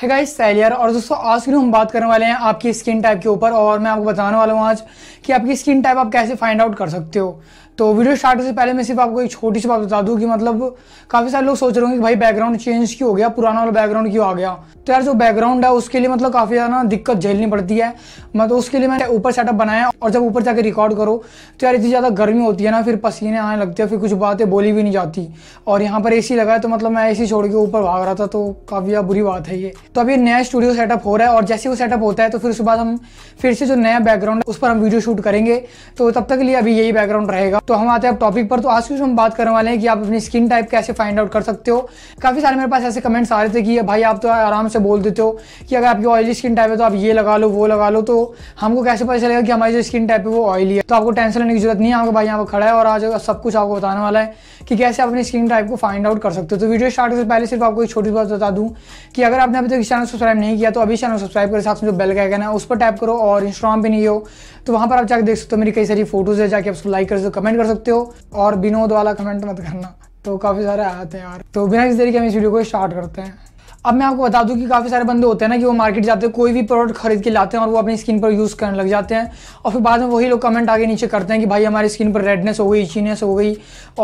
है गाइस सैलियर और दोस्तों आज के लिए हम बात करने वाले हैं आपकी स्किन टाइप के ऊपर और मैं आपको बताने वाला हूँ आज कि आपकी स्किन टाइप आप कैसे फाइंड आउट कर सकते हो तो वीडियो स्टार्ट से पहले मैं सिर्फ आपको एक छोटी सी बात बता दूँ कि मतलब काफ़ी सारे लोग सोच रहे होंगे कि भाई बैकग्राउंड चेंज क्यों हो गया पुराना वाला बैकग्राउंड क्यों आ गया तो यार जो बैकग्राउंड है उसके लिए मतलब काफ़ी ज़्यादा दिक्कत झेलनी पड़ती है मतलब उसके लिए मैंने ऊपर सेटअप बनाया और जब ऊपर जाके रिकॉर्ड करो तो यार इतनी ज़्यादा गर्मी होती है ना फिर पसीने आने लगते हैं फिर कुछ बातें बोली भी नहीं जाती और यहाँ पर ए लगा है तो मतलब मैं ए छोड़ के ऊपर भाग रहा था तो काफ़ी ज़्यादा बुरी बात है ये तो अभी नया स्टूडियो सेटअप हो रहा है और जैसे वो सेटअप होता है तो फिर उसके बाद हम फिर से जो नया बैकग्राउंड है उस पर हम वीडियो शूट करेंगे तो तब तक के लिए अभी यही बैकग्राउंड रहेगा तो हम आते हैं टॉपिक पर तो आज की हम बात करने वाले हैं कि आप अपनी स्किन टाइप कैसे फाइंड आउट कर सकते हो काफ़ी सारे मेरे पास ऐसे कमेंट्स आ रहे थे कि भाई आप तो आराम से से बोल देते हो कि अगर आपकी ऑयली स्किन टाइप है तो आप ये लगा लो वो लगा लो तो हमको कैसे पता चलेगा कि हमारी जो स्किन टाइप है वो ऑयली है तो आपको टेंशन लेने की जरूरत नहीं है आपको भाई यहाँ पर खड़ा है और आज सब कुछ आपको बताने वाला है कि कैसे आप अपनी स्किन टाइप को फाइंड आउट कर सकते हो तो वीडियो स्टार्ट से पहले सिर्फ आपको एक छोटी बात बता दूँ कि अगर आपने अभी तक इस चैनल सब्सक्राइब नहीं किया तो अभी चैनल सब्सक्राइब कर साथ में जो बेल का कहना है उस पर टैप करो और इंस्टाग्राम पर नहीं हो तो वहाँ पर आप जाकर देख सकते हो मेरी कई सारी फोटोज है जाके आप उसको लाइक कर सकते हो कमेंट कर सकते हो और विनोद वाला कमेंट मत करना तो काफ़ी सारे आते हैं यार तो बिना किसी तरीके हम इस वीडियो को स्टार्ट करते हैं अब मैं आपको बता दूं कि काफ़ी सारे बंदे होते हैं ना कि वो मार्केट जाते हैं कोई भी प्रोडक्ट खरीद के लाते हैं और वो अपनी स्किन पर यूज़ करने लग जाते हैं और फिर बाद में वही लोग कमेंट आगे नीचे करते हैं कि भाई हमारी स्किन पर रेडनेस हो गई इचीनेस हो गई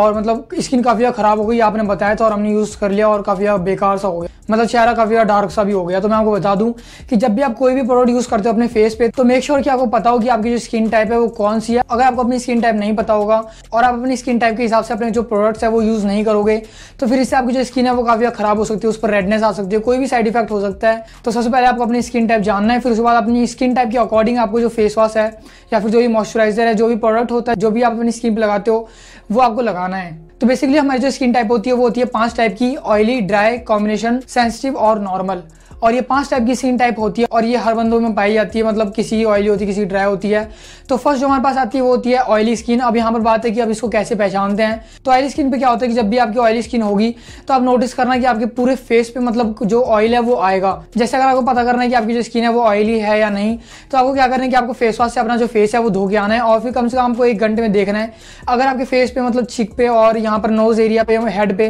और मतलब स्किन काफ़ी ज़्यादा ख़राब हो गई आपने बताया था और हमने यूज़ कर लिया और काफ़ी ज़्यादा बेकार सा हो गया मतलब चेहरा काफ़ी ज़्यादा डार्क सा भी हो गया तो मैं आपको बता दूं कि जब भी आप कोई भी प्रोडक्ट यूज़ करते हो अपने फेस पे तो मेक श्योर कि आपको पता हो कि आपकी जो स्किन टाइप है वो कौन सी है अगर आपको अपनी स्किन टाइप नहीं पता होगा और आप अपनी स्किन टाइप के हिसाब से अपने जो प्रोडक्ट्स है वो यूज़ नहीं करोगे तो फिर इससे आपकी जो स्किन है वो काफ़ी ख़राब हो सकती है उस पर रेडनेस आ सकती है सकती है कोई भी साइड इफेक्ट हो सकता है तो सबसे पहले आपको अपनी स्किन टाइप जानना है फिर उसके बाद अपनी स्किन टाइप के अकॉर्डिंग आपको जो फेस वॉश है या फिर जो भी मॉइस्चराइजर है जो भी प्रोडक्ट होता है जो भी आप अपनी स्किन पर लगाते हो वो आपको लगाना है तो बेसिकली हमारी जो स्किन टाइप होती है वो होती है पांच टाइप की ऑयली ड्राई कॉम्बिनेशन सेंसिटिव और नॉर्मल और ये पांच टाइप की सीन टाइप होती है और ये हर बंदों में पाई जाती है मतलब किसी की ऑयली होती है किसी की ड्राई होती है तो फर्स्ट जो हमारे पास आती है वो होती है ऑयली स्किन अब यहाँ पर बात है कि अब इसको कैसे पहचानते हैं तो ऑयली स्किन पे क्या होता है कि जब भी आपकी ऑयली स्किन होगी तो आप नोटिस करना कि आपके पूरे फेस पे मतलब जो ऑयल है वो आएगा जैसे अगर आपको पता करना है कि आपकी जो स्किन है वो ऑयली है या नहीं तो आपको क्या करना है कि आपको फेस वॉश से अपना जो फेस है वो धो के आना है और फिर कम से कम आपको एक घंटे में देखना है अगर आपके फेस पे मतलब छिक पे और यहाँ पर नोज एरिया पे हेड पे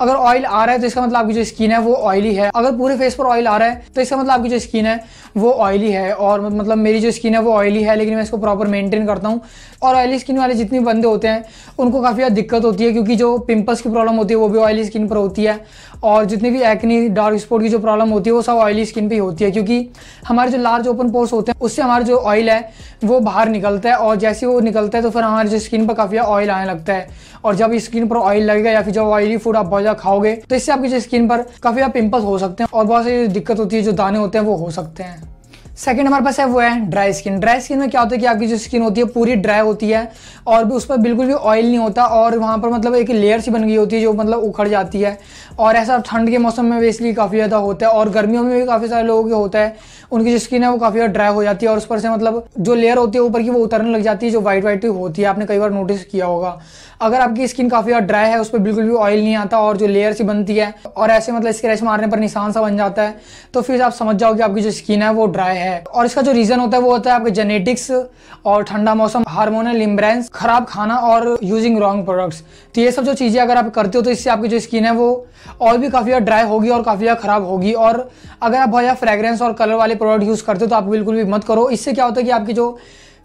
अगर ऑयल आ रहा है तो इसका मतलब आपकी जो स्किन है वो ऑयली है अगर पूरे फेस पर ऑयल आ रहा है तो इसका मतलब आपकी जो स्किन है वो ऑयली है और मतलब मेरी जो स्किन है वो ऑयली है लेकिन मैं इसको प्रॉपर मेंटेन करता हूँ और ऑयली स्किन वाले जितने बंदे होते हैं उनको काफ़ी ज़्यादा दिक्कत होती है क्योंकि जो पिंपल्स की प्रॉब्लम होती है वो भी ऑयली स्किन पर होती है और जितनी भी एक्नी डार्क स्पॉट की जो प्रॉब्लम होती है वो सब ऑयली स्किन पे होती है क्योंकि हमारे जो लार्ज ओपन पोर्स होते हैं उससे हमारा जो ऑयल है वो बाहर निकलता है और जैसे वो निकलता है तो फिर हमारे जो स्किन पर काफ़ी ऑयल आने लगता है और जब स्किन पर ऑयल लगेगा या फिर जब ऑयली फूड आप बहुत ज़्यादा खाओगे तो इससे आपकी जो स्किन पर काफ़ी आप पिंपल्स हो सकते हैं और बहुत सारी दिक्कत होती है जो दाने होते हैं वो हो सकते हैं सेकंड हमारे पास है वो है ड्राई स्किन ड्राई स्किन में क्या होता है कि आपकी जो स्किन होती है पूरी ड्राई होती है और भी उस पर बिल्कुल भी ऑयल नहीं होता और वहाँ पर मतलब एक लेयर सी बन गई होती है जो मतलब उखड़ जाती है और ऐसा ठंड के मौसम में भी इसलिए काफ़ी ज़्यादा होता है और गर्मियों में भी काफ़ी सारे लोगों के होता है उनकी जो स्किन है वो काफ़ी ज़्यादा ड्राई हो जाती है और उस पर से मतलब जो लेयर होती है ऊपर की वो उतरने लग जाती है जो वाइट वाइट होती है आपने कई बार नोटिस किया होगा अगर आपकी स्किन काफ़ी ज़्यादा ड्राई है उस पर बिल्कुल भी ऑयल नहीं आता और जो लेयर सी बनती है और ऐसे मतलब स्क्रैच मारने पर निशान सा बन जाता है तो फिर आप समझ जाओ कि आपकी जो स्किन है वो ड्राई है हैं और इसका जो रीज़न होता है वो होता है आपके जेनेटिक्स और ठंडा मौसम हार्मोनल इम्बरेंस खराब खाना और यूजिंग रॉन्ग प्रोडक्ट्स तो ये सब जो चीज़ें अगर आप करते हो तो इससे आपकी जो स्किन है वो और भी काफ़ी ज़्यादा ड्राई होगी और काफ़ी ज़्यादा ख़राब होगी और अगर आप बहुत ज़्यादा फ्रेगरेंस और कलर वाले प्रोडक्ट यूज़ करते हो तो आप बिल्कुल भी मत करो इससे क्या होता है कि आपकी जो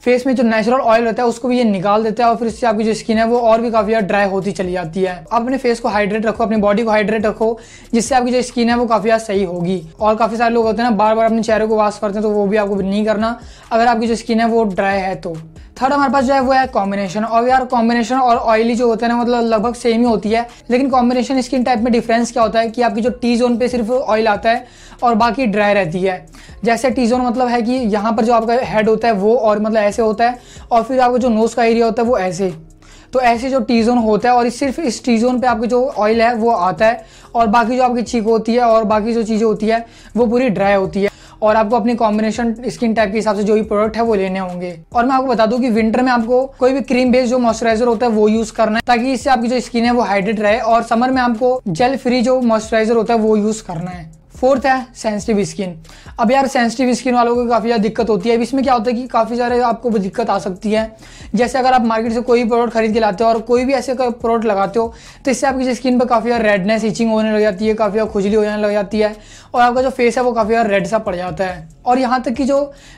फेस में जो नेचुरल ऑयल होता है उसको भी ये निकाल देता है और फिर इससे आपकी जो स्किन है वो और भी काफ़ी ज़्यादा ड्राई होती चली जाती है आप अपने फेस को हाइड्रेट रखो अपनी बॉडी को हाइड्रेट रखो जिससे आपकी जो स्किन है वो काफ़ी ज़्यादा सही होगी और काफ़ी सारे लोग होते हैं ना बार बार अपने चेहरे को वाश करते हैं तो वो भी आपको नहीं करना अगर आपकी जो स्किन है वो ड्राई है तो थर्ड हमारे पास जो है वो है कॉम्बिनेशन और यार कॉम्बिनेशन और ऑयली जो होते हैं ना मतलब लगभग सेम ही होती है लेकिन कॉम्बिनेशन स्किन टाइप में डिफरेंस क्या होता है कि आपकी जो टी जोन पे सिर्फ ऑयल आता है और बाकी ड्राई रहती है जैसे टी जोन मतलब है कि यहाँ पर जो आपका हेड होता है वो और मतलब ऐसे होता है और फिर आपका जो नोज़ का एरिया होता है वो ऐसे तो ऐसे जो टी जोन होता है और सिर्फ इस टी जोन पे आपकी जो ऑयल है वो आता है और बाकी जो आपकी चीक होती है और बाकी जो चीज़ें होती है वो पूरी ड्राई होती है और आपको अपने कॉम्बिनेशन स्किन टाइप के हिसाब से जो भी प्रोडक्ट है वो लेने होंगे और मैं आपको बता दूं कि विंटर में आपको कोई भी क्रीम बेस्ड जो मॉइस्चराइजर होता है वो यूज करना है ताकि इससे आपकी जो स्किन है वो हाइड्रेट रहे और समर में आपको जेल फ्री जो मॉइस्चराइजर होता है वो यूज करना है फोर्थ है सेंसिटिव स्किन अब यार सेंसिटिव स्किन वालों को काफ़ी ज़्यादा दिक्कत होती है अब इसमें क्या होता है कि काफ़ी सारे आपको दिक्कत आ सकती है जैसे अगर आप मार्केट से कोई भी प्रोडक्ट खरीद के लाते हो और कोई भी ऐसे प्रोडक्ट लगाते हो तो इससे आपकी स्किन पर काफ़ी ज़्यादा रेडनेस इचिंग होने लग जाती है काफ़ी ज़्यादा खुजली होने लग जाती है और आपका जो फेस है वो काफ़ी ज़्यादा रेड सा पड़ जाता है और यहाँ तक कि जो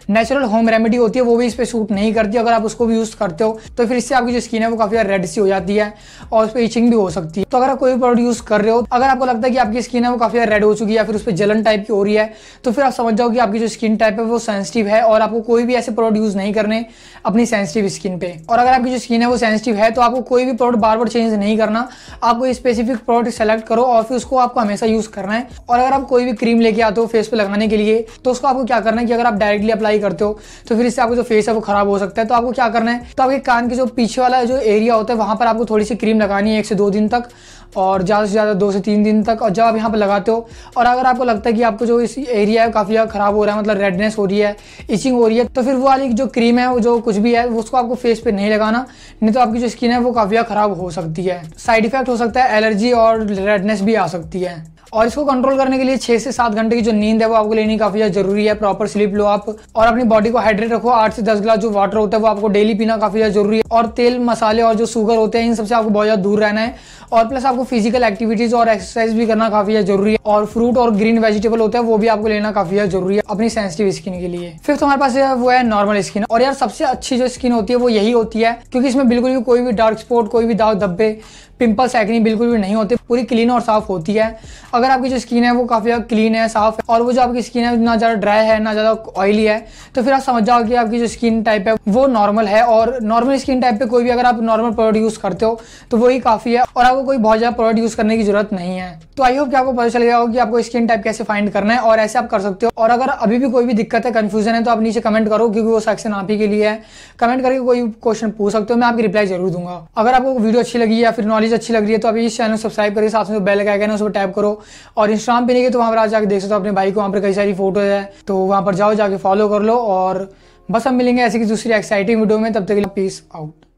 नेचुरल होम रेमेडी होती है वो भी इस पर सूट नहीं करती अगर आप उसको भी यूज़ करते हो तो फिर इससे आपकी जो स्किन है वो काफ़ी रेड सी हो जाती है और उस पर इचिंग भी हो सकती है तो अगर आप कोई प्रोडक्ट यूज़ कर रहे हो अगर आपको लगता है कि आपकी स्किन है वो काफ़ी रेड हो चुकी है या फिर उस पे जलन टाइप की हो रही है तो फिर आप समझ जाओ कि आपकी जो स्किन टाइप है वो सेंसिटिव है और आपको कोई भी ऐसे प्रोडक्ट यूज़ नहीं करने अपनी सेंसिटिव स्किन पे और अगर आपकी जो स्किन है वो सेंसिटिव है तो आपको कोई भी प्रोडक्ट बार बार चेंज नहीं करना आपको स्पेसिफिक प्रोडक्ट सेलेक्ट करो और फिर उसको आपको हमेशा यूज़ करना है और अगर आप कोई भी क्रीम लेके आते हो फेस पे लगाने के लिए तो उसको आपको क्या करना है कि अगर आप डायरेक्टली अप्लाई करते हो तो फिर इससे आपको जो फेस है वो खराब हो सकता है तो आपको क्या करना है तो आपके कान के जो पीछे वाला जो एरिया होता है वहां पर आपको थोड़ी सी क्रीम लगानी है एक से दो दिन तक और ज़्यादा से ज़्यादा दो से तीन दिन तक और जब आप यहाँ पर लगाते हो और अगर आपको लगता है कि आपको जो इस एरिया है काफ़ी ज़्यादा ख़राब हो रहा है मतलब रेडनेस हो रही है इचिंग हो रही है तो फिर वो वाली जो क्रीम है वो जो कुछ भी है उसको आपको फेस पर नहीं लगाना नहीं तो आपकी जो स्किन है वो काफ़ी ज़्यादा ख़राब हो सकती है साइड इफेक्ट हो सकता है एलर्जी और रेडनेस भी आ सकती है और इसको कंट्रोल करने के लिए छह से सात घंटे की जो नींद है वो आपको लेनी काफी ज्यादा जरूरी है प्रॉपर स्लीप लो आप और अपनी बॉडी को हाइड्रेट रखो आठ से दस गिलास जो वाटर होता है वो आपको डेली पीना काफी ज्यादा जरूरी है और तेल मसाले और जो शुगर होते हैं इन सबसे आपको बहुत ज्यादा दूर रहना है और प्लस आपको फिजिकल एक्टिविटीज और एक्सरसाइज भी करना काफी ज्यादा जरूरी है और फ्रूट और ग्रीन वेजिटेबल होता है वो भी आपको लेना काफी ज्यादा जरूरी है अपनी सेंसिटिव स्किन के लिए फिफ्थ हमारे पास वो है नॉर्मल स्किन और यार सबसे अच्छी जो स्किन होती है वो यही होती है क्योंकि इसमें बिल्कुल भी कोई भी डार्क स्पॉट कोई भी दाग धब्बे पिंपल्स एक्नी बिल्कुल भी नहीं होते पूरी क्लीन और साफ होती है अगर आपकी जो स्किन है वो काफ़ी ज़्यादा क्लीन है साफ है और वो जो आपकी स्किन है ना ज़्यादा ड्राई है ना ज़्यादा ऑयली है तो फिर आप समझ जाओ कि आपकी जो स्किन टाइप है वो नॉर्मल है और नॉर्मल स्किन टाइप पे कोई भी अगर आप नॉर्मल प्रोडक्ट यूज़ करते हो तो वही काफ़ी है और आपको कोई बहुत ज़्यादा प्रोडक्ट यूज़ करने की जरूरत नहीं है तो आई होप कि आपको पता चल गया हो कि आपको स्किन टाइप कैसे फाइंड करना है और ऐसे आप कर सकते हो और अगर अभी भी कोई भी दिक्कत है कन्फ्यूजन है तो आप नीचे कमेंट करो क्योंकि वो सेक्शन आप ही के लिए है कमेंट करके कोई क्वेश्चन पूछ सकते हो मैं आपकी रिप्लाई जरूर दूंगा अगर आपको वीडियो अच्छी लगी या फिर नॉलेज अच्छी लग रही है तो आप इस चैनल सब्सक्राइब करिए साथ में बेल आइकन है उस पर टैप करो और इंस्टाग्राम पे नहीं गए तो वहाँ पर आज जाके देख सकते हो अपने भाई को वहाँ पर कई सारी फोटोज है तो वहाँ पर जाओ जाके फॉलो कर लो और बस हम मिलेंगे ऐसे की दूसरी एक्साइटिंग वीडियो में तब तक के लिए पीस आउट